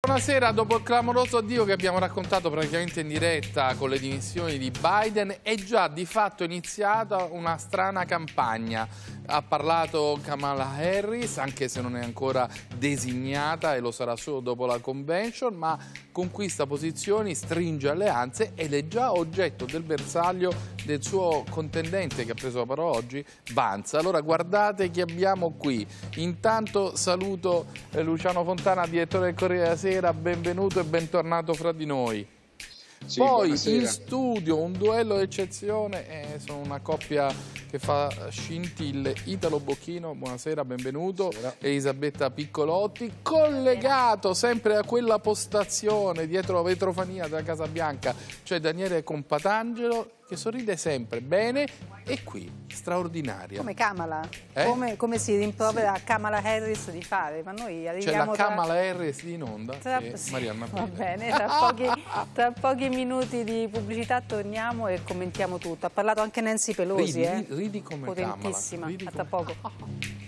Buonasera, dopo il clamoroso addio che abbiamo raccontato praticamente in diretta con le dimissioni di Biden, è già di fatto iniziata una strana campagna. Ha parlato Kamala Harris, anche se non è ancora designata e lo sarà solo dopo la convention, ma conquista posizioni, stringe alleanze ed è già oggetto del bersaglio del suo contendente che ha preso la parola oggi, Vanza. Allora guardate chi abbiamo qui. Intanto saluto eh, Luciano Fontana, direttore del Corriere della Sera, benvenuto e bentornato fra di noi. Sì, Poi buonasera. in studio un duello d'eccezione, eh, sono una coppia che fa scintille, Italo Bocchino, buonasera, benvenuto, buonasera. Elisabetta Piccolotti, collegato sempre a quella postazione dietro la vetrofania della Casa Bianca, cioè Daniele Compatangelo che sorride sempre bene e qui, straordinaria. Come Kamala, eh? come, come, si rimprovera sì. a Kamala Harris di fare, ma noi arriviamo C'è cioè, la Kamala tra... Harris in onda tra... Sì. Marianna Va bene, tra pochi, tra pochi, minuti di pubblicità torniamo e commentiamo tutto. Ha parlato anche Nancy Pelosi, ridi, eh? ridi come Potentissima, Ridi come... a tra poco.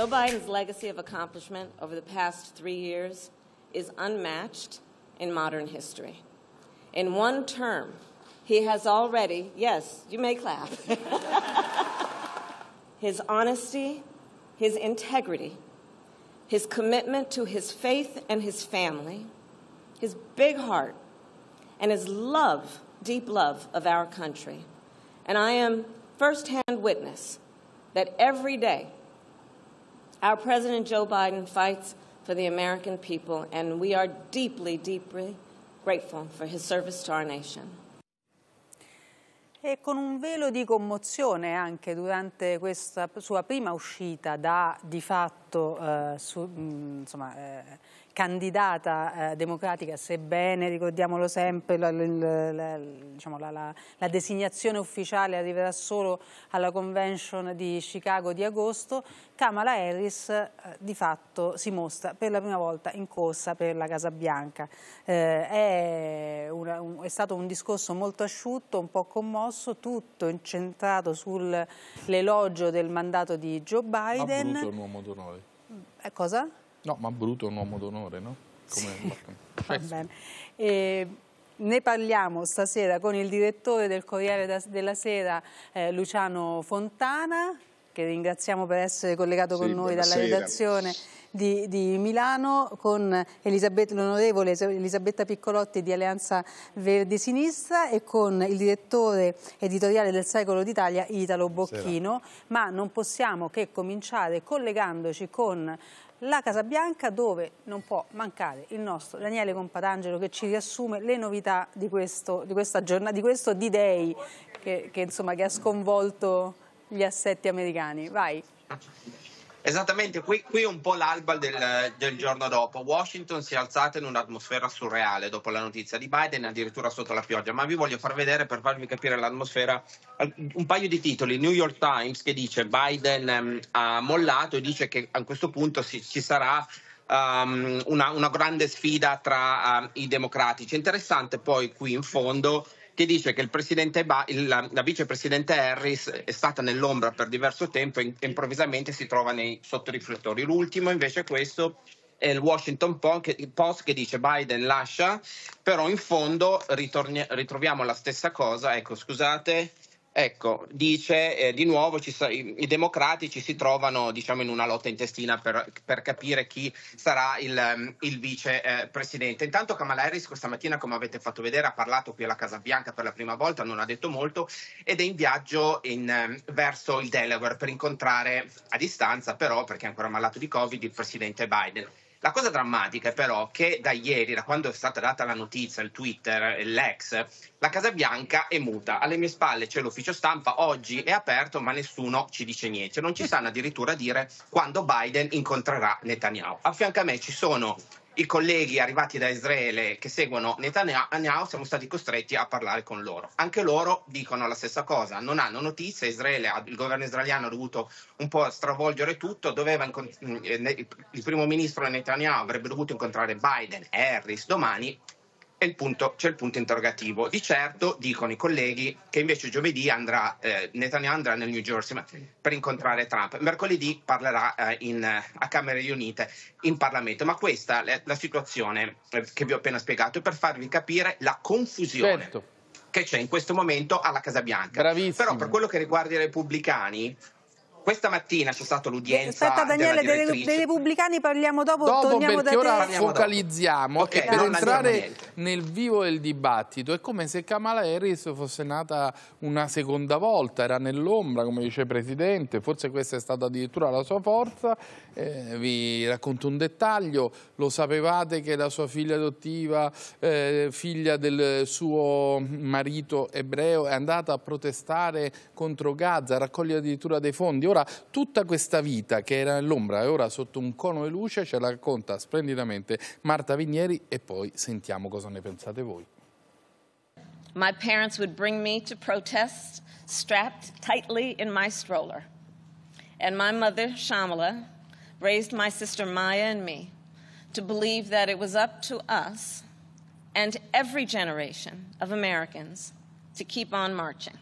Joe Biden's legacy of accomplishment over the past three years is unmatched in modern history. In one term, he has already, yes, you may clap, his honesty, his integrity, his commitment to his faith and his family, his big heart, and his love, deep love of our country. And I am firsthand witness that every day Our President Joe Biden fights for the American people, and we are deeply, deeply grateful for his service to our nation. E con un velo di commozione anche durante questa sua prima uscita da di fatto eh, su, mm, insomma, eh, candidata eh, democratica, sebbene, ricordiamolo sempre, la, la, la, diciamo, la, designazione ufficiale arriverà solo alla convention di Chicago di agosto, Kamala Harris eh, di fatto si mostra per la prima volta in corsa per la Casa Bianca. Eh, è, una, un, è, stato un discorso molto asciutto, un po' commosso, tutto incentrato sull'elogio del mandato di Joe Biden. Ha voluto un uomo d'onore. Eh, cosa? No, ma Bruto è un uomo d'onore, no? Come sì. Va bene. E eh, ne parliamo stasera con il direttore del Corriere della Sera, eh, Luciano Fontana, che ringraziamo per essere collegato sì, con noi dalla sera. redazione di, di Milano con l'onorevole Elisabetta Piccolotti di Alleanza Verde Sinistra e con il direttore editoriale del Secolo d'Italia Italo Bocchino, ma non possiamo che cominciare collegandoci con la Casa Bianca dove non può mancare il nostro Daniele Compatangelo che ci riassume le novità di questo, di questa giornata, di questo D-Day che, che, che ha sconvolto gli assetti americani. Vai. Esattamente, qui, qui, è un po' l'alba del, del, giorno dopo. Washington si è alzata in un'atmosfera surreale dopo la notizia di Biden, addirittura sotto la pioggia. Ma vi voglio far vedere, per farvi capire l'atmosfera, un paio di titoli. New York Times che dice Biden um, ha mollato e dice che a questo punto si, ci sarà um, una, una, grande sfida tra um, i democratici. Interessante poi qui in fondo che dice che ba- la, la, vicepresidente Harris è stata nell'ombra per diverso tempo e improvvisamente si trova nei sottoriflettori. L'ultimo invece è questo è il Washington Post che dice Biden lascia, però in fondo ritorni- ritroviamo la stessa cosa, ecco scusate, Ecco, dice eh, di nuovo ci, i, democratici si trovano diciamo, in una lotta intestina per, per capire chi sarà il, mm, il vicepresidente. Eh, Intanto Kamala Harris questa mattina, come avete fatto vedere, ha parlato qui alla Casa Bianca per la prima volta, non ha detto molto, ed è in viaggio in, eh, verso il Delaware per incontrare a distanza, però, perché è ancora malato di Covid, il presidente Biden. La cosa drammatica è però che da ieri, da quando è stata data la notizia, il Twitter, l'ex, la Casa Bianca è muta. Alle mie spalle c'è l'ufficio stampa, oggi è aperto ma nessuno ci dice niente. Non ci sanno addirittura dire quando Biden incontrerà Netanyahu. A fianco a me ci sono i colleghi arrivati da Israele che seguono Netanyahu siamo stati costretti a parlare con loro. Anche loro dicono la stessa cosa, non hanno notizie, Israele, il governo israeliano ha dovuto un po' stravolgere tutto, incont- eh, il primo ministro Netanyahu avrebbe dovuto incontrare Biden e Harris domani e il punto, c'è il punto interrogativo. Di certo dicono i colleghi che invece giovedì andrà, eh, Netanyahu andrà nel New Jersey ma, per incontrare Trump. Mercoledì parlerà eh, in, a Camere riunite in Parlamento. Ma questa è la situazione eh, che vi ho appena spiegato per farvi capire la confusione. Certo. Che c'è in questo momento alla Casa Bianca. Bravissimo. Però, per quello che riguarda i repubblicani, questa mattina c'è stata l'udienza. Aspetta, Daniele, dei, dei, repubblicani parliamo dopo. Dopo torniamo perché da ora focalizziamo okay, per entrare nel vivo del dibattito. È come se Kamala Harris fosse nata una seconda volta, era nell'ombra come vicepresidente. Forse questa è stata addirittura la sua forza. Eh, vi racconto un dettaglio: lo sapevate che la sua figlia adottiva, eh, figlia del suo marito ebreo, è andata a protestare contro Gaza, a raccogliere addirittura dei fondi. Ora allora tutta questa vita che era nell'ombra e ora sotto un cono di luce ce la racconta splendidamente Marta Vigneri e poi sentiamo cosa ne pensate voi. My parents would bring me to protest strapped tightly in my stroller. And my mother, Shamala, raised my sister Maya and me to believe that it was up to us and every generation of Americans to keep on marching.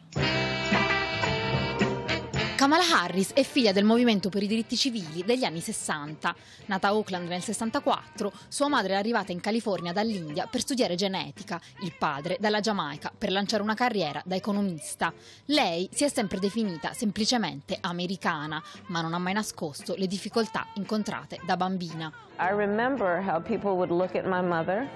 Kamala Harris è figlia del movimento per i diritti civili degli anni 60. Nata a Oakland nel 64, sua madre è arrivata in California dall'India per studiare genetica, il padre dalla Giamaica per lanciare una carriera da economista. Lei si è sempre definita semplicemente americana, ma non ha mai nascosto le difficoltà incontrate da bambina. I remember how people would look at my mother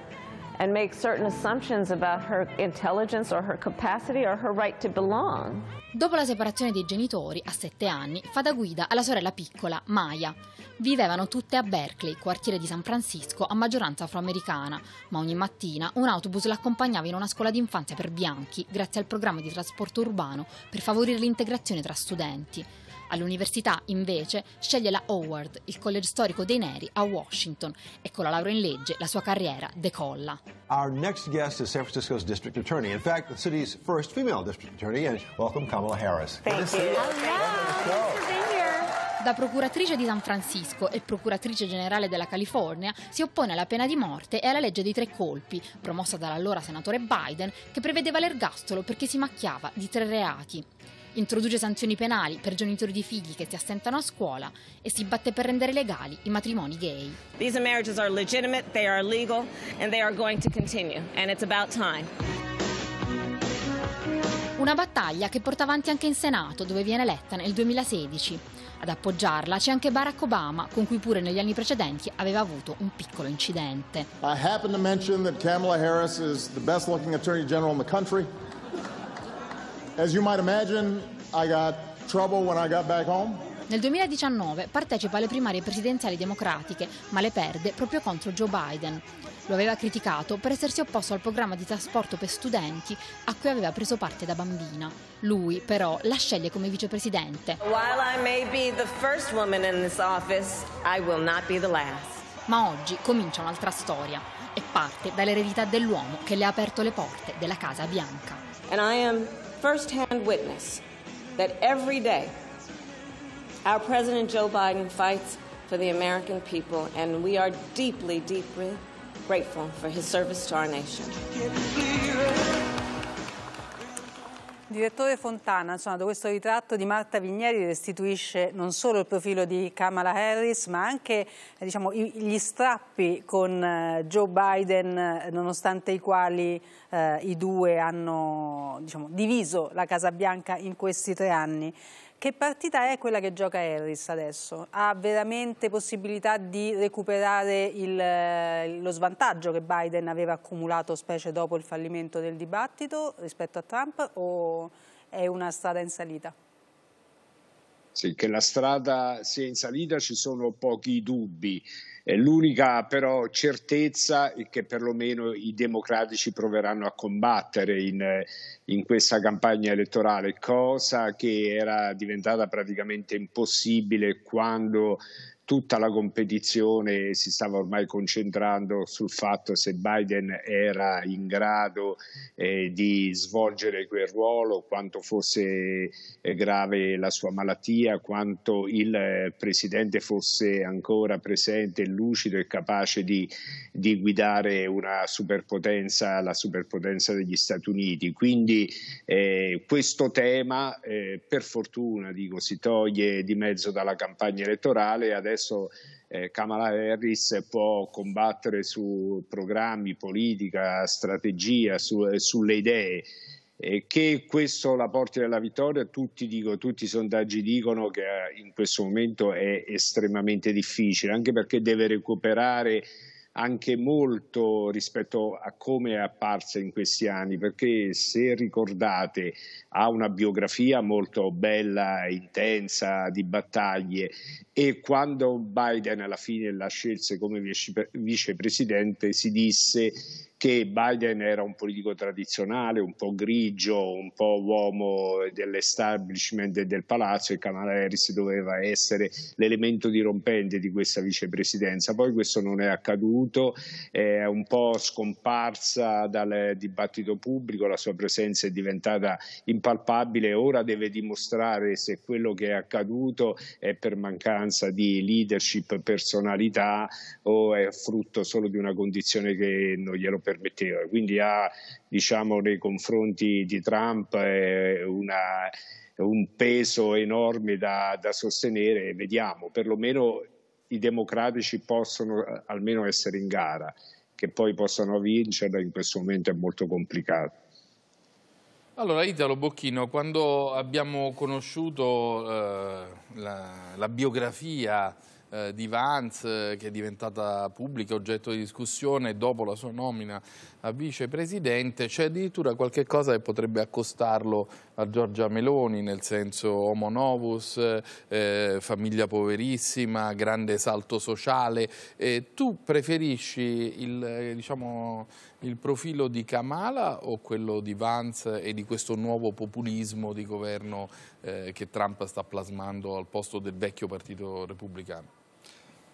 and make certain assumptions about her intelligence or her capacity or her right to belong. Dopo la separazione dei genitori, a sette anni, fa da guida alla sorella piccola, Maya. Vivevano tutte a Berkeley, quartiere di San Francisco, a maggioranza afroamericana, ma ogni mattina un autobus l'accompagnava in una scuola d'infanzia per bianchi, grazie al programma di trasporto urbano, per favorire l'integrazione tra studenti. All'università, invece, sceglie la Howard, il college storico dei neri a Washington, e con la laurea in legge la sua carriera decolla. Our next guest is San Francisco's district attorney, in fact, the city's first female district attorney, and welcome Kamala Harris. Thank you. Da procuratrice di San Francisco e procuratrice generale della California, si oppone alla pena di morte e alla legge dei tre colpi, promossa dall'allora senatore Biden, che prevedeva l'ergastolo perché si macchiava di tre reati. Introduce sanzioni penali per genitori di figli che si assentano a scuola e si batte per rendere legali i matrimoni gay. These marriages are legitimate, they are legal and they are going to continue and it's about time. Una battaglia che porta avanti anche in Senato, dove viene eletta nel 2016. Ad appoggiarla c'è anche Barack Obama, con cui pure negli anni precedenti aveva avuto un piccolo incidente. I happen to mention that Kamala Harris is the best looking attorney general in the country. Imagine, Nel 2019 partecipa alle primarie presidenziali democratiche, ma le perde proprio contro Joe Biden. Lo aveva criticato per essersi opposto al programma di trasporto per studenti a cui aveva preso parte da bambina. Lui, però, la sceglie come vicepresidente. ma oggi comincia un'altra storia e parte dall'eredità dell'uomo che le ha aperto le porte della Casa Bianca. firsthand witness that every day our President Joe Biden fights for the American people, and we are deeply, deeply grateful for his service to our nation. Direttore Fontana, insomma, questo ritratto di Marta Vigneri restituisce non solo il profilo di Kamala Harris, ma anche eh, diciamo, gli strappi con eh, Joe Biden, eh, nonostante i quali eh, i due hanno diciamo, diviso la Casa Bianca in questi tre anni. Che partita è quella che gioca Harris adesso? Ha veramente possibilità di recuperare il, eh, lo svantaggio che Biden aveva accumulato specie dopo il fallimento del dibattito rispetto a Trump o è una strada in salita? Sì, che la strada sia in salita ci sono pochi dubbi. L'unica però certezza è che perlomeno i democratici proveranno a combattere in, in, questa campagna elettorale, cosa che era diventata praticamente impossibile quando tutta la competizione si stava ormai concentrando sul fatto se Biden era in grado eh, di svolgere quel ruolo, quanto fosse eh, grave la sua malattia, quanto il eh, presidente fosse ancora presente, lucido e capace di, di, guidare una superpotenza, la superpotenza degli Stati Uniti. Quindi eh, questo tema per fortuna dico, si toglie di mezzo dalla campagna elettorale. Adesso adesso eh, Kamala Harris può combattere su programmi, politica, strategia, su, eh, sulle idee. E che questo la porti alla vittoria, tutti, dico, tutti, i sondaggi dicono che eh, in questo momento è estremamente difficile, anche perché deve recuperare anche molto rispetto a come è apparsa in questi anni, perché se ricordate ha una biografia molto bella, intensa, di battaglie e quando Biden alla fine la scelse come vicepresidente si disse che Biden era un politico tradizionale, un po' grigio, un po' uomo dell'establishment e del palazzo e Kamala Harris doveva essere l'elemento dirompente di questa vicepresidenza. Poi questo non è accaduto, è un po' scomparsa dal dibattito pubblico, la sua presenza è diventata impalpabile, ora deve dimostrare se quello che è accaduto è per mancanza di leadership, personalità o è frutto solo di una condizione che non glielo permette permetteva. Quindi ha diciamo, nei confronti di Trump eh, una, un peso enorme da, da sostenere. Vediamo, perlomeno i democratici possono almeno essere in gara, che poi possano vincere in questo momento è molto complicato. Allora Italo Bocchino, quando abbiamo conosciuto eh, la, la biografia eh, di Vance eh, che è diventata pubblica, oggetto di discussione dopo la sua nomina a vicepresidente, c'è addirittura qualche cosa che potrebbe accostarlo a Giorgia Meloni, nel senso homo novus, eh, famiglia poverissima, grande salto sociale. Eh, tu preferisci il, eh, diciamo, il profilo di Kamala o quello di Vance e di questo nuovo populismo di governo eh, che Trump sta plasmando al posto del vecchio partito repubblicano?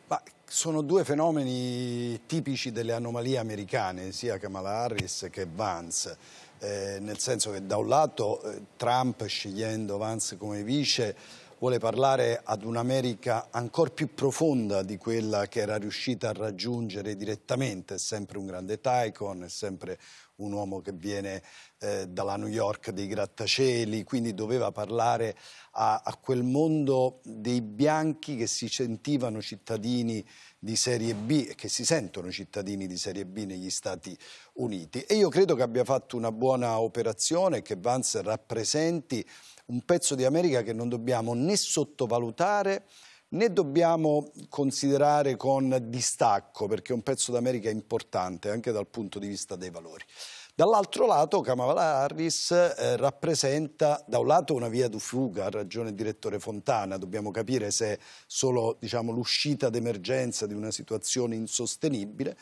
Ma sono due fenomeni tipici delle anomalie americane, sia Kamala Harris che Vance. Eh, nel senso che da un lato eh, Trump, scegliendo Vance come vice, vuole parlare ad un'America ancora più profonda di quella che era riuscita a raggiungere direttamente, è sempre un grande tycoon, è sempre un uomo che viene eh, dalla New York dei grattacieli, quindi doveva parlare a, a, quel mondo dei bianchi che si sentivano cittadini di serie B e che si sentono cittadini di serie B negli Stati Uniti. E io credo che abbia fatto una buona operazione, che Vance rappresenti un pezzo di America che non dobbiamo né sottovalutare né dobbiamo considerare con distacco, perché è un pezzo d'America importante anche dal punto di vista dei valori. Dall'altro lato Kamala Harris eh, rappresenta da un lato una via di fuga, ha ragione il direttore Fontana, dobbiamo capire se è solo diciamo, l'uscita d'emergenza di una situazione insostenibile,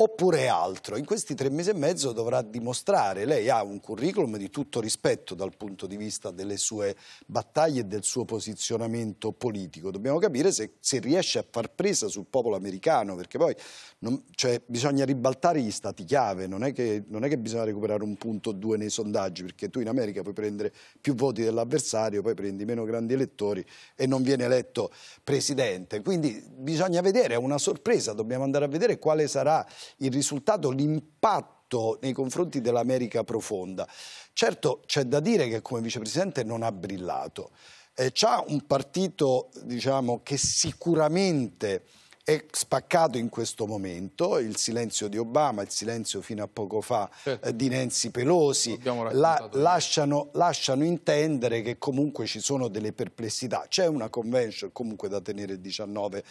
oppure altro. In questi tre mesi e mezzo dovrà dimostrare, lei ha un curriculum di tutto rispetto dal punto di vista delle sue battaglie e del suo posizionamento politico. Dobbiamo capire se, se riesce a far presa sul popolo americano, perché poi non, cioè, bisogna ribaltare gli stati chiave, non è, che, non è, che, bisogna recuperare un punto o due nei sondaggi, perché tu in America puoi prendere più voti dell'avversario, poi prendi meno grandi elettori e non viene eletto presidente. Quindi bisogna vedere, è una sorpresa, dobbiamo andare a vedere quale sarà il risultato, l'impatto nei confronti dell'America profonda. Certo c'è da dire che come vicepresidente non ha brillato. Eh, c'ha un partito diciamo, che sicuramente è spaccato in questo momento, il silenzio di Obama, il silenzio fino a poco fa certo. eh, di Nancy Pelosi, la, lasciano, lasciano, intendere che comunque ci sono delle perplessità. C'è una convention comunque da tenere il 19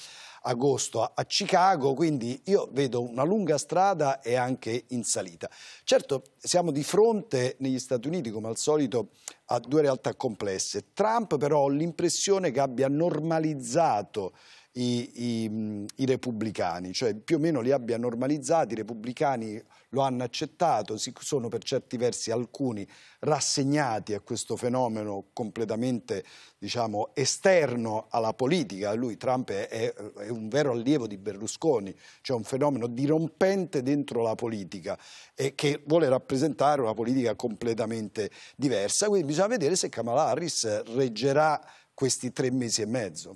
agosto a, a Chicago, quindi io vedo una lunga strada e anche in salita. Certo, siamo di fronte negli Stati Uniti, come al solito, a due realtà complesse. Trump però ho l'impressione che abbia normalizzato i, i, i, repubblicani, cioè più o meno li abbia normalizzati, i repubblicani lo hanno accettato, si, sono per certi versi alcuni rassegnati a questo fenomeno completamente diciamo, esterno alla politica, lui Trump è, è, è un vero allievo di Berlusconi, cioè un fenomeno dirompente dentro la politica e che vuole rappresentare una politica completamente diversa, quindi bisogna vedere se Kamala Harris reggerà questi tre mesi e mezzo.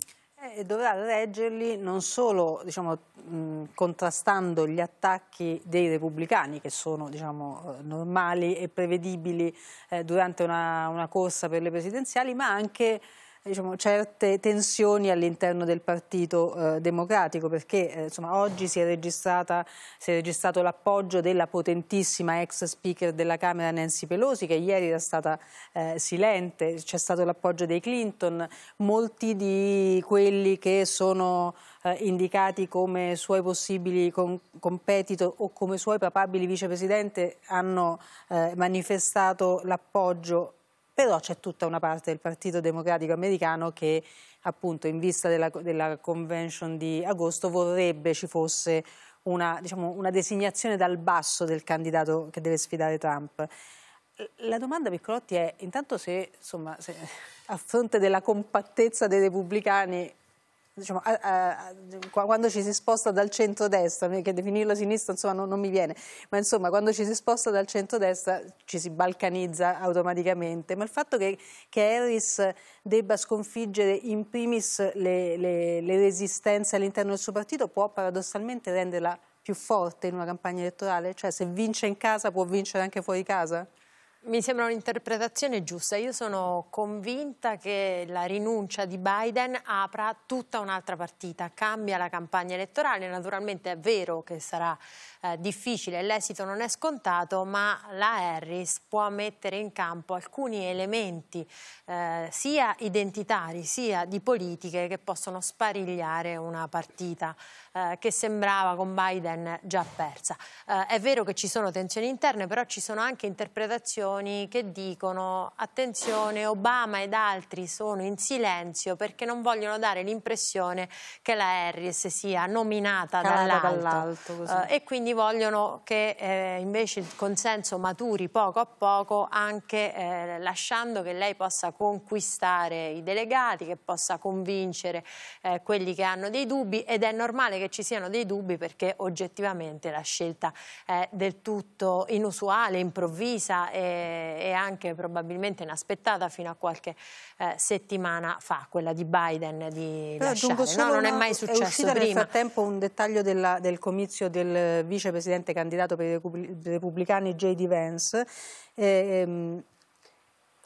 E dovrà reggerli non solo diciamo, contrastando gli attacchi dei repubblicani, che sono diciamo, eh, normali e prevedibili eh, durante una, una corsa per le presidenziali, ma anche diciamo, certe tensioni all'interno del Partito eh, Democratico, perché eh, insomma, oggi si è, si è registrato l'appoggio della potentissima ex speaker della Camera Nancy Pelosi, che ieri era stata eh, silente, c'è stato l'appoggio dei Clinton, molti di quelli che sono eh, indicati come suoi possibili con competitor o come suoi papabili vicepresidente hanno eh, manifestato l'appoggio però c'è tutta una parte del Partito Democratico americano che appunto in vista della, della convention di agosto vorrebbe ci fosse una, diciamo, una designazione dal basso del candidato che deve sfidare Trump. La domanda Piccolotti è intanto se, insomma, se, a fronte della compattezza dei repubblicani Diciamo, a, a, quando ci si sposta dal centro-destra, che definirlo sinistra insomma, non, non, mi viene, ma insomma quando ci si sposta dal centro-destra ci si balcanizza automaticamente, ma il fatto che, che Harris debba sconfiggere in primis le, le, le resistenze all'interno del suo partito può paradossalmente renderla più forte in una campagna elettorale? Cioè se vince in casa può vincere anche fuori casa? Mi sembra un'interpretazione giusta. Io sono convinta che la rinuncia di Biden apra tutta un'altra partita, cambia la campagna elettorale. Naturalmente è vero che sarà eh, difficile, l'esito non è scontato, ma la Harris può mettere in campo alcuni elementi eh, sia identitari sia di politiche che possono sparigliare una partita eh, che sembrava con Biden già persa. Eh, è vero che ci sono tensioni interne, però ci sono anche interpretazioni dichiarazioni che dicono attenzione Obama ed altri sono in silenzio perché non vogliono dare l'impressione che la Harris sia nominata dall'alto dall eh, e quindi vogliono che eh, invece il consenso maturi poco a poco anche eh, lasciando che lei possa conquistare i delegati, che possa convincere eh, quelli che hanno dei dubbi ed è normale che ci siano dei dubbi perché oggettivamente la scelta è del tutto inusuale, improvvisa e e anche probabilmente inaspettata fino a qualche eh, settimana fa, quella di Biden di Però lasciare. No, non una, è mai successo è uscita prima. nel frattempo un dettaglio della, del comizio del vicepresidente candidato per i repubblicani J.D. Vance. Eh, ehm,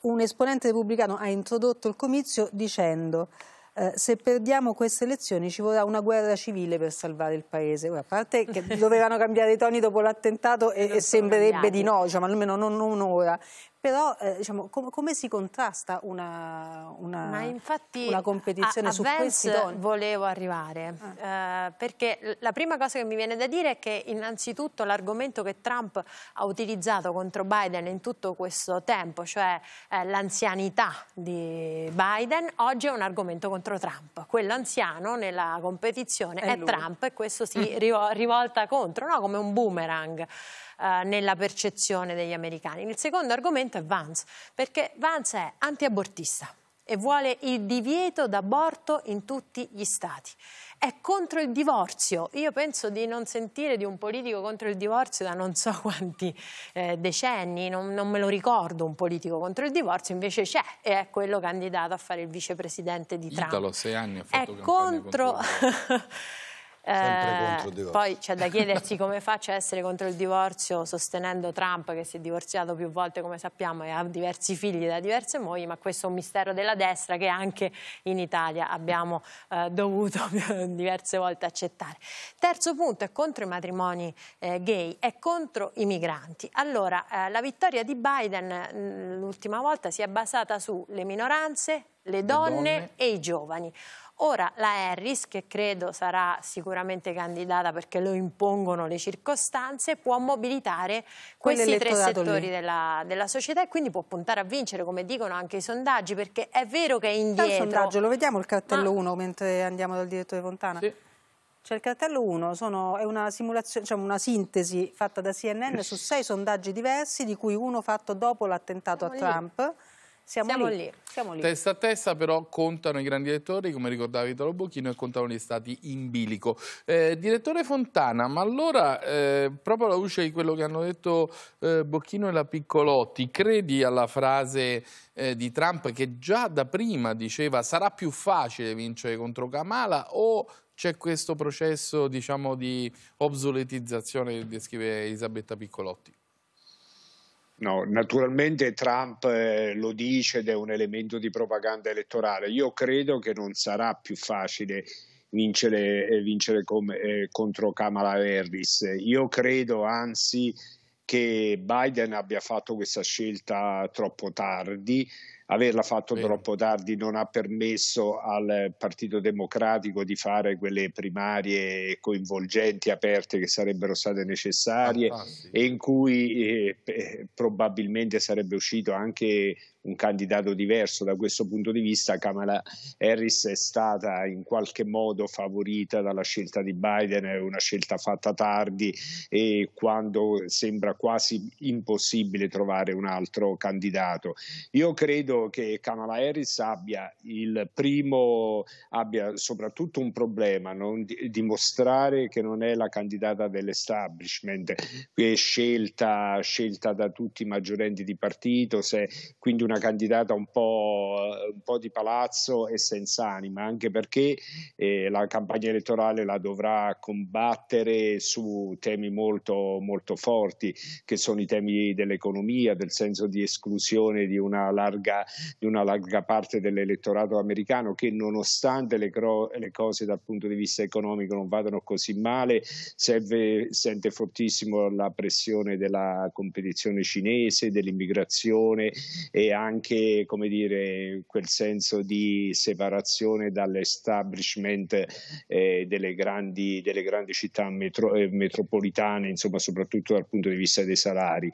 un esponente repubblicano ha introdotto il comizio dicendo eh, se perdiamo queste elezioni ci vorrà una guerra civile per salvare il paese. a parte che dovevano cambiare i toni dopo l'attentato e, e sembrerebbe cambiati. di no, diciamo, almeno non un'ora, però eh, diciamo, com come si contrasta una, una, infatti, una competizione a, a su Vance questi toni? volevo arrivare, ah. eh, perché la prima cosa che mi viene da dire è che innanzitutto l'argomento che Trump ha utilizzato contro Biden in tutto questo tempo, cioè eh, l'anzianità di Biden, oggi è un argomento contro Trump. Quell'anziano nella competizione è, è Trump e questo si rivolta contro, no? come un boomerang. Eh, nella percezione degli americani. Il secondo argomento è Vance, perché Vance è antiabortista e vuole il divieto d'aborto in tutti gli stati. È contro il divorzio. Io penso di non sentire di un politico contro il divorzio da non so quanti eh, decenni, non, non, me lo ricordo un politico contro il divorzio, invece c'è e è quello candidato a fare il vicepresidente di Trump. Italo, sei anni ha fatto è contro... contro Eh, poi c'è da chiedersi come faccia a essere contro il divorzio sostenendo Trump che si è divorziato più volte come sappiamo e ha diversi figli da diverse mogli, ma questo è un mistero della destra che anche in Italia abbiamo eh, dovuto diverse volte accettare. Terzo punto è contro i matrimoni eh, gay è contro i migranti. Allora, eh, la vittoria di Biden mm, l'ultima volta si è basata sulle minoranze, le donne, le donne. e i giovani. Ora la Harris, che credo sarà sicuramente candidata perché lo impongono le circostanze, può mobilitare questi tre settori della, della, società e quindi può puntare a vincere, come dicono anche i sondaggi, perché è vero che è indietro. C'è un sondaggio, lo vediamo il cartello 1 ah. mentre andiamo dal direttore Fontana? Sì. C'è il cartello 1, è una, cioè una, sintesi fatta da CNN su sei sondaggi diversi, di cui uno fatto dopo l'attentato a Trump. Lì siamo, siamo, lì. Lì. siamo, lì. Testa a testa però contano i grandi elettori, come ricordava Vittorio Bocchino, e contano gli stati in bilico. Eh, direttore Fontana, ma allora, eh, proprio alla luce di quello che hanno detto eh, Bocchino e la Piccolotti, credi alla frase eh, di Trump che già da prima diceva sarà più facile vincere contro Kamala o c'è questo processo diciamo, di obsoletizzazione che descrive Elisabetta Piccolotti? No, naturalmente Trump eh, lo dice ed è un elemento di propaganda elettorale. Io credo che non sarà più facile vincere, eh, vincere com, eh, contro Kamala Harris. Io credo anzi che Biden abbia fatto questa scelta troppo tardi averla fatto Bene. troppo tardi non ha permesso al Partito Democratico di fare quelle primarie coinvolgenti, aperte che sarebbero state necessarie ah, e in cui eh, eh, probabilmente sarebbe uscito anche un candidato diverso. Da questo punto di vista Kamala Harris è stata in qualche modo favorita dalla scelta di Biden, è una scelta fatta tardi e quando sembra quasi impossibile trovare un altro candidato. Io credo credo che Kamala Harris abbia il primo, abbia soprattutto un problema, non di, dimostrare che non è la candidata dell'establishment, che è scelta, scelta da tutti i maggiorenti di partito, se, quindi una candidata un po', un po', di palazzo e senza anima, anche perché eh, la campagna elettorale la dovrà combattere su temi molto, molto forti, che sono i temi dell'economia, del senso di esclusione di una larga di una larga parte dell'elettorato americano che nonostante le, cro- le, cose dal punto di vista economico non vadano così male, serve, sente fortissimo la pressione della competizione cinese, dell'immigrazione e anche come dire, quel senso di separazione dall'establishment eh, delle, grandi, delle, grandi, città metro- eh, metropolitane, insomma soprattutto dal punto di vista dei salari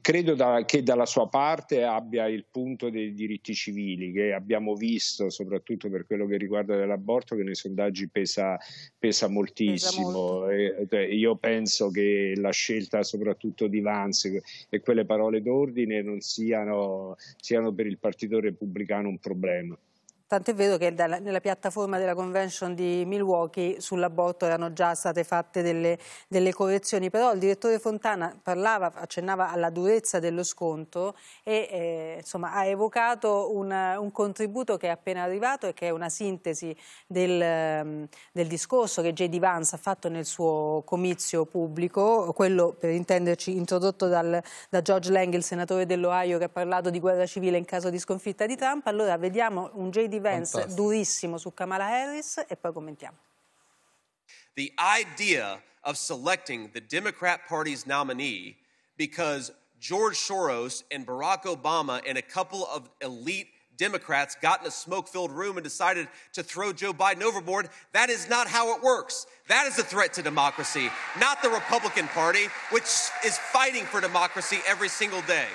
credo da, che dalla sua parte abbia il punto dei diritti civili, che abbiamo visto soprattutto per quello che riguarda l'aborto, che nei sondaggi pesa, pesa moltissimo. Pesa eh, cioè, io penso che la scelta soprattutto di Vance e quelle parole d'ordine non siano, siano per il Partito Repubblicano un problema. Tant'è vero che dalla, nella piattaforma della convention di Milwaukee sull'aborto erano già state fatte delle, delle, correzioni, però il direttore Fontana parlava, accennava alla durezza dello sconto e eh, insomma, ha evocato una, un contributo che è appena arrivato e che è una sintesi del, ehm, del discorso che J.D. Vance ha fatto nel suo comizio pubblico, quello per intenderci introdotto dal, da George Lang, il senatore dell'Ohio, che ha parlato di guerra civile in caso di sconfitta di Trump. Allora vediamo un J.D. Vance Fantastico. durissimo su Kamala Harris e poi commentiamo. The idea of selecting the Democrat Party's nominee because George Soros and Barack Obama and a couple of elite Democrats got in a smoke filled room and decided to throw Joe Biden overboard. That is not how it works. That is a threat to democracy, not the Republican Party, which is fighting for democracy every single day.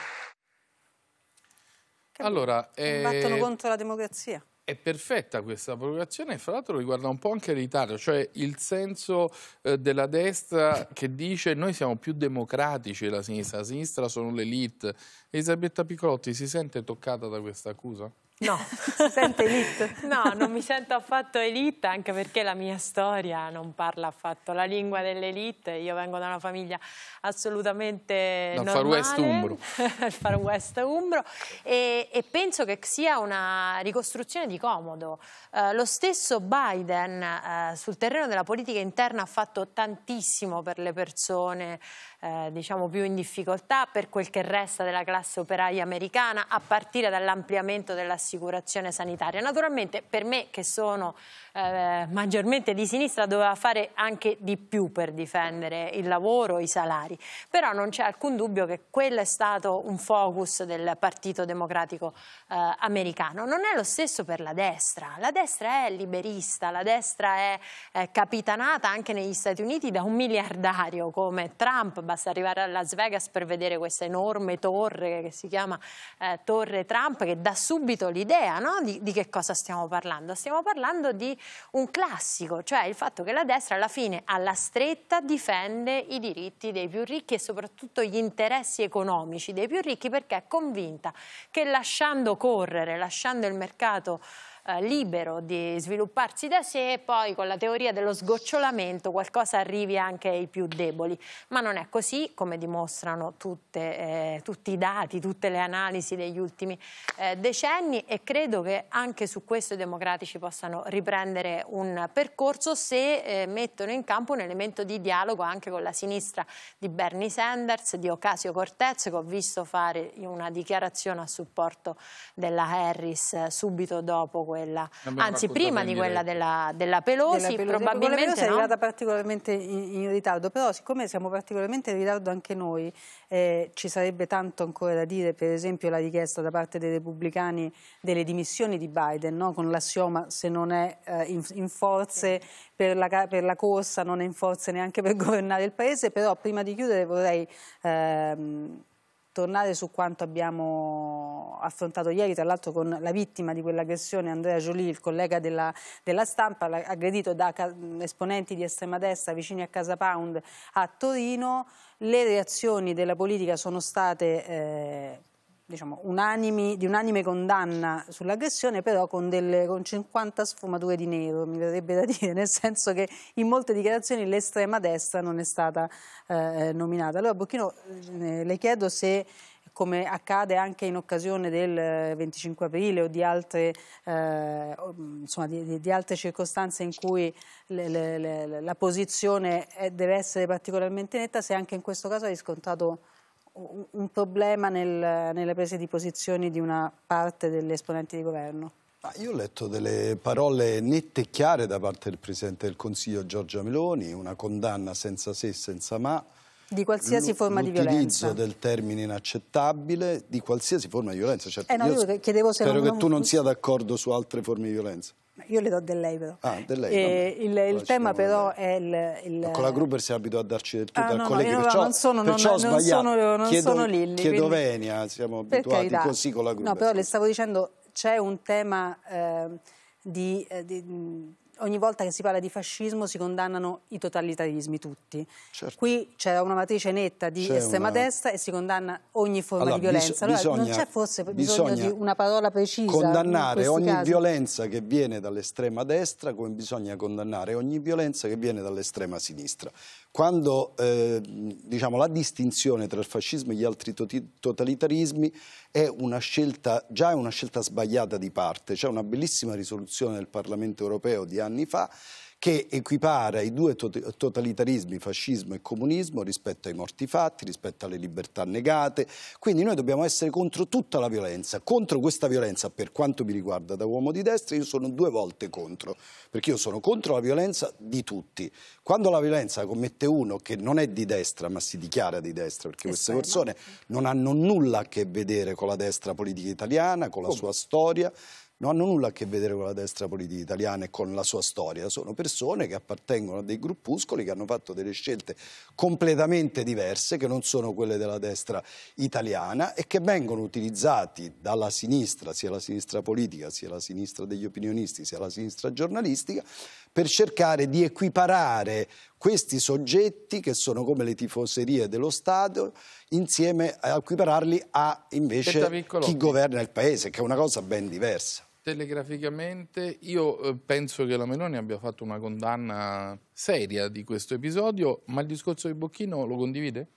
Allora, eh... combattono contro la democrazia è perfetta questa provocazione e fra l'altro riguarda un po' anche l'Italia, cioè il senso eh, della destra che dice noi siamo più democratici della sinistra, la sinistra sono l'elite. Elisabetta Piccolotti si sente toccata da questa accusa? No, si sente elite? no, non mi sento affatto elite, anche perché la mia storia non parla affatto la lingua dell'elite. Io vengo da una famiglia assolutamente Dal normale. Far West Umbro. Dal Far West Umbro. E, e, penso che sia una ricostruzione di comodo. Eh, lo stesso Biden eh, sul terreno della politica interna ha fatto tantissimo per le persone eh, diciamo più in difficoltà, per quel che resta della classe operaia americana, a partire dall'ampliamento della assicurazione sanitaria. Naturalmente per me che sono eh, maggiormente di sinistra doveva fare anche di più per difendere il lavoro, i salari, però non c'è alcun dubbio che quello è stato un focus del Partito Democratico eh, americano. Non è lo stesso per la destra, la destra è liberista, la destra è eh, capitanata anche negli Stati Uniti da un miliardario come Trump, basta arrivare a Las Vegas per vedere questa enorme torre che si chiama eh, Torre Trump che da subito l'idea no? di, di, che cosa stiamo parlando. Stiamo parlando di un classico, cioè il fatto che la destra alla fine alla stretta difende i diritti dei più ricchi e soprattutto gli interessi economici dei più ricchi perché è convinta che lasciando correre, lasciando il mercato eh, libero di svilupparsi da sé e poi con la teoria dello sgocciolamento qualcosa arrivi anche ai più deboli. Ma non è così, come dimostrano tutte, eh, tutti i dati, tutte le analisi degli ultimi eh, decenni e credo che anche su questo i democratici possano riprendere un percorso se eh, mettono in campo un elemento di dialogo anche con la sinistra di Bernie Sanders, di Ocasio-Cortez, che ho visto fare una dichiarazione a supporto della Harris eh, subito dopo questo quella, anzi prima di quella della, della Pelosi, della Pelosi. Ecco, probabilmente Pelosi no? è arrivata particolarmente in, in, ritardo, però siccome siamo particolarmente in ritardo anche noi, eh, ci sarebbe tanto ancora da dire, per esempio la richiesta da parte dei repubblicani delle dimissioni di Biden, no? con l'assioma se non è eh, in, in, forze per la, per la, corsa, non è in forze neanche per governare il paese, però prima di chiudere vorrei... Ehm, tornare su quanto abbiamo affrontato ieri tra l'altro con la vittima di quell'aggressione, Andrea Giolì, il collega della, della stampa, aggredito da esponenti di estrema destra vicini a Casa Pound a Torino. Le reazioni della politica sono state... Eh, diciamo, unanimi, di unanime condanna sull'aggressione, però con, delle, con, 50 sfumature di nero, mi verrebbe da dire, nel senso che in molte dichiarazioni l'estrema destra non è stata eh, nominata. Allora, Bocchino, eh, le chiedo se come accade anche in occasione del 25 eh, aprile o di altre, eh, mm, insomma, di, di altre circostanze in cui le, le, le, la posizione è, eh, deve essere particolarmente netta, se anche in questo caso hai riscontrato un, un problema nel, nelle prese di posizioni di una parte degli esponenti di governo. Ah, io ho letto delle parole nette e chiare da parte del Presidente del Consiglio Giorgia Meloni, una condanna senza se e senza ma, di qualsiasi forma di violenza. L'utilizzo del termine inaccettabile, di qualsiasi forma di violenza. Certo, eh no, io chiedevo se spero non... che tu non sia d'accordo su altre forme di violenza. Io le do del lei però. Ah, del lei. Eh, il, il, tema però è il, il... Con la Gruber si è abituato a darci del tutto ah, al no, collega, no, perciò, non sono, perciò non, non sono, non chiedo, sono Lilli. Chiedo quindi... Venia, siamo abituati così con la Gruber. No, però le stavo dicendo, c'è un tema eh, di, eh, di ogni volta che si parla di fascismo si condannano i totalitarismi tutti. Certo. Qui c'è una matrice netta di c'è estrema una... destra e si condanna ogni forma allora, di violenza. Allora, bisogna, non c'è forse bisogno di una parola precisa? Condannare ogni casi? violenza che viene dall'estrema destra come bisogna condannare ogni violenza che viene dall'estrema sinistra quando eh, diciamo, la distinzione tra il fascismo e gli altri totalitarismi è una scelta, già è una scelta sbagliata di parte. C'è una bellissima risoluzione del Parlamento europeo di anni fa che equipara i due totalitarismi, fascismo e comunismo, rispetto ai morti fatti, rispetto alle libertà negate. Quindi noi dobbiamo essere contro tutta la violenza. Contro questa violenza, per quanto mi riguarda da uomo di destra, io sono due volte contro, perché io sono contro la violenza di tutti. Quando la violenza la commette uno che non è di destra, ma si dichiara di destra, perché queste persone non hanno nulla a che vedere con la destra politica italiana, con la sua storia, non hanno nulla a che vedere con la destra politica italiana e con la sua storia, sono persone che appartengono a dei gruppuscoli che hanno fatto delle scelte completamente diverse, che non sono quelle della destra italiana e che vengono utilizzati dalla sinistra, sia la sinistra politica, sia la sinistra degli opinionisti, sia la sinistra giornalistica, per cercare di equiparare questi soggetti che sono come le tifoserie dello Stato insieme a equipararli a invece chi governa il paese, che è una cosa ben diversa. Telegraficamente io eh, penso che la Meloni abbia fatto una condanna seria di questo episodio, ma il discorso di Bocchino lo condivide?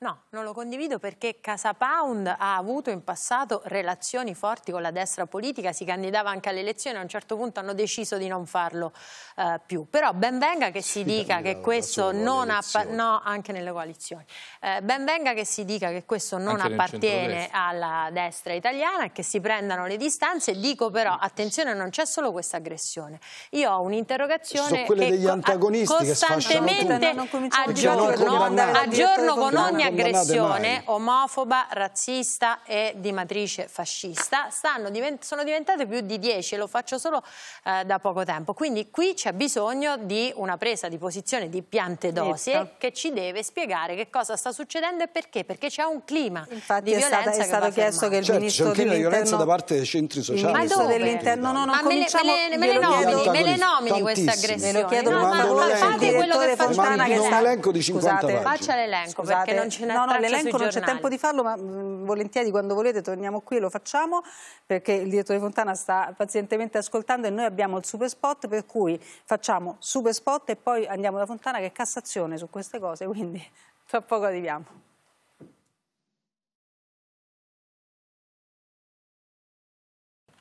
No, non lo condivido perché Casa Pound ha avuto in passato relazioni forti con la destra politica, si candidava anche alle elezioni, a un certo punto hanno deciso di non farlo eh, più. Però ben venga che si, si dica che questo non appartiene, no, anche nelle coalizioni, eh, ben venga che si dica che questo non anche appartiene alla destra italiana e che si prendano le distanze. Dico però, attenzione, non c'è solo questa aggressione. Io ho un'interrogazione Sono quelle che degli antagonisti costantemente cioè, che a giorno, a giorno con ogni aggressione omofoba, razzista e di matrice fascista divent sono diventate più di 10 e lo faccio solo eh, da poco tempo. Quindi qui c'è bisogno di una presa di posizione di piante dosi che ci deve spiegare che cosa sta succedendo e perché, perché c'è un clima Infatti di violenza stata, è stato chiesto che il certo, cioè, ministro c'è un clima violenza da parte dei centri sociali. Ma dove? dell'interno, no, non ma cominciamo... Me le, me le, nomini, me le nomini queste aggressioni. Ve lo chiedo no, ma fate quello che facciamo. Domani un Scusate, Faccia l'elenco perché non ci ce n'è no, no, l'elenco non c'è tempo di farlo, ma volentieri quando volete torniamo qui e lo facciamo perché il direttore Fontana sta pazientemente ascoltando e noi abbiamo il super spot per cui facciamo super spot e poi andiamo da Fontana che è Cassazione su queste cose, quindi tra poco arriviamo.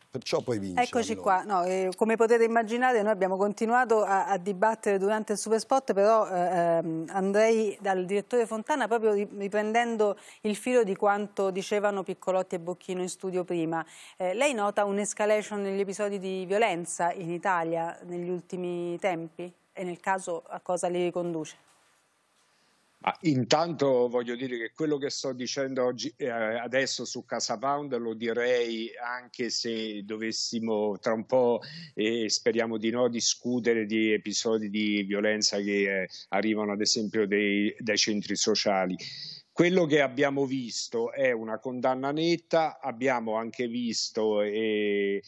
Perciò poi vince. Eccoci qua, no, eh, come potete immaginare noi abbiamo continuato a, a dibattere durante il Superspot, però eh, ehm, andrei dal direttore Fontana proprio riprendendo il filo di quanto dicevano Piccolotti e Bocchino in studio prima. Eh, lei nota un'escalation negli episodi di violenza in Italia negli ultimi tempi e nel caso a cosa li riconduce? Ah, intanto voglio dire che quello che sto dicendo oggi, eh, adesso su Casa Pound lo direi anche se dovessimo tra un po', eh, speriamo di no, discutere di episodi di violenza che eh, arrivano ad esempio dei, dai centri sociali. Quello che abbiamo visto è una condanna netta, abbiamo anche visto eh,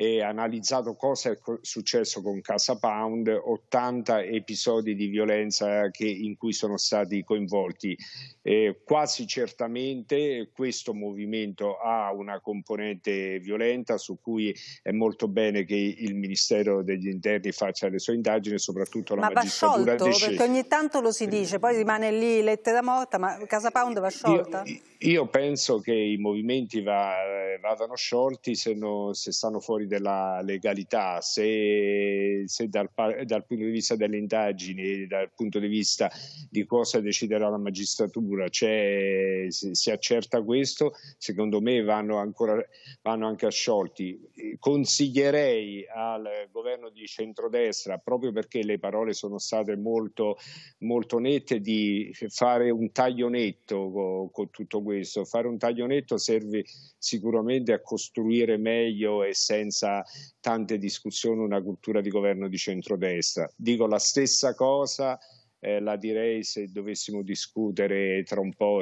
e analizzato cosa è successo con Casa Pound, 80 episodi di violenza che, in cui sono stati coinvolti. Eh, quasi certamente questo movimento ha una componente violenta su cui è molto bene che il Ministero degli Interni faccia le sue indagini, soprattutto la ma magistratura. Ma va sciolto? Perché ogni tanto lo si dice, poi rimane lì lettera morta, ma Casa Pound va sciolta? Io, io penso che i movimenti va, eh, vadano sciolti se, no, se stanno fuori della legalità, se, se dal, dal, punto di vista delle indagini, dal punto di vista di cosa deciderà la magistratura, cioè, se, si accerta questo, secondo me vanno, ancora, vanno anche asciolti. Consiglierei al governo di centrodestra, proprio perché le parole sono state molto, molto nette, di fare un taglio netto con, con tutto questo. Fare un taglio netto serve sicuramente a costruire meglio e senza senza tante discussioni una cultura di governo di centrodestra. Dico la stessa cosa. Eh, la direi se dovessimo discutere tra un po'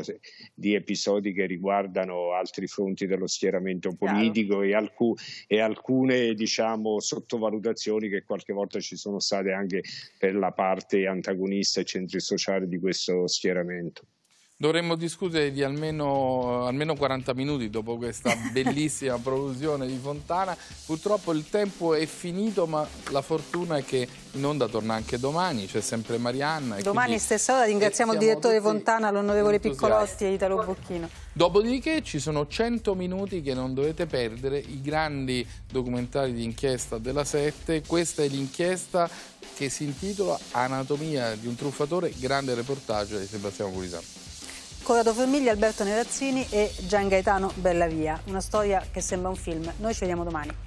di episodi che riguardano altri fronti dello schieramento politico e, alcu e, alcune diciamo, sottovalutazioni che qualche volta ci sono state anche per la parte antagonista e centri sociali di questo schieramento. Dovremmo discutere di almeno, almeno, 40 minuti dopo questa bellissima produzione di Fontana. Purtroppo il tempo è finito, ma la fortuna è che in onda torna anche domani, c'è sempre Marianna. Domani stessa ora ringraziamo il direttore Fontana, l'onorevole Piccolotti e Italo Bocchino. Dopodiché ci sono 100 minuti che non dovete perdere, i grandi documentari di inchiesta della 7. Questa è l'inchiesta che si intitola Anatomia di un truffatore, grande reportage di Sebastiano Pulisano. Corrado Formiglia, Alberto Nerazzini e Gian Gaetano Bellavia. Una storia che sembra un film. Noi ci vediamo domani.